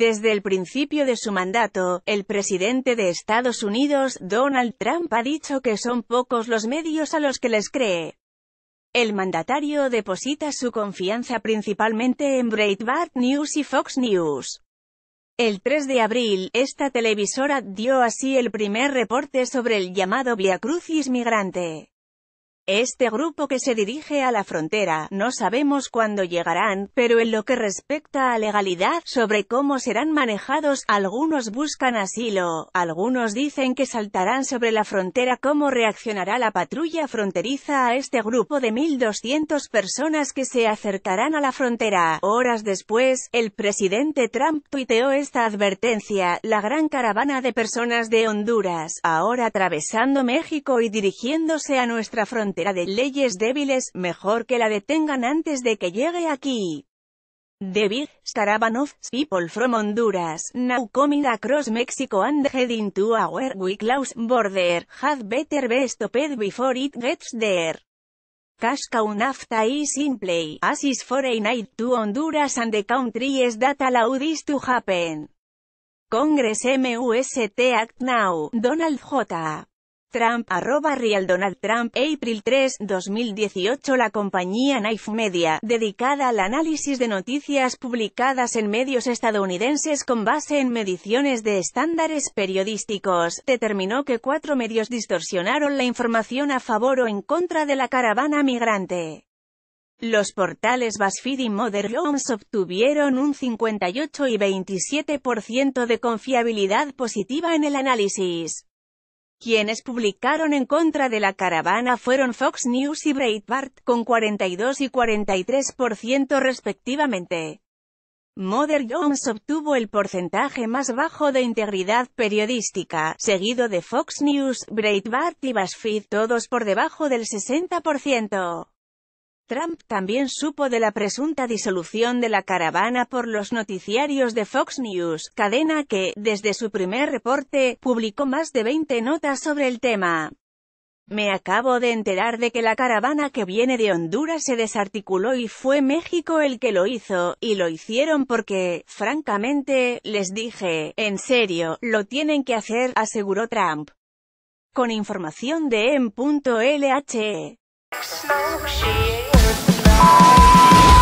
Desde el principio de su mandato, el presidente de Estados Unidos, Donald Trump, ha dicho que son pocos los medios a los que les cree. El mandatario deposita su confianza principalmente en Breitbart News y Fox News. El 3 de abril, esta televisora dio así el primer reporte sobre el llamado Via Crucis migrante. Este grupo que se dirige a la frontera, no sabemos cuándo llegarán, pero en lo que respecta a legalidad, sobre cómo serán manejados, algunos buscan asilo, algunos dicen que saltarán sobre la frontera. ¿Cómo reaccionará la patrulla fronteriza a este grupo de 1.200 personas que se acercarán a la frontera? Horas después, el presidente Trump tuiteó esta advertencia, la gran caravana de personas de Honduras, ahora atravesando México y dirigiéndose a nuestra frontera de leyes débiles, mejor que la detengan antes de que llegue aquí. David, Starabanov, people from Honduras, now coming across Mexico and heading to our Wicklaus border, had better be stopped before it gets there. un after is in play, as is a night to Honduras and the country is that allowed this to happen. Congress MUST Act Now, Donald J. Trump, arroba Real Donald Trump, April 3, 2018 La compañía Knife Media, dedicada al análisis de noticias publicadas en medios estadounidenses con base en mediciones de estándares periodísticos, determinó que cuatro medios distorsionaron la información a favor o en contra de la caravana migrante. Los portales BuzzFeed y Mother Jones obtuvieron un 58 y 27% de confiabilidad positiva en el análisis. Quienes publicaron en contra de la caravana fueron Fox News y Breitbart, con 42 y 43% respectivamente. Mother Jones obtuvo el porcentaje más bajo de integridad periodística, seguido de Fox News, Breitbart y BuzzFeed, todos por debajo del 60%. Trump también supo de la presunta disolución de la caravana por los noticiarios de Fox News, cadena que, desde su primer reporte, publicó más de 20 notas sobre el tema. Me acabo de enterar de que la caravana que viene de Honduras se desarticuló y fue México el que lo hizo, y lo hicieron porque, francamente, les dije, en serio, lo tienen que hacer, aseguró Trump. Con información de M.LHE. Snow, she is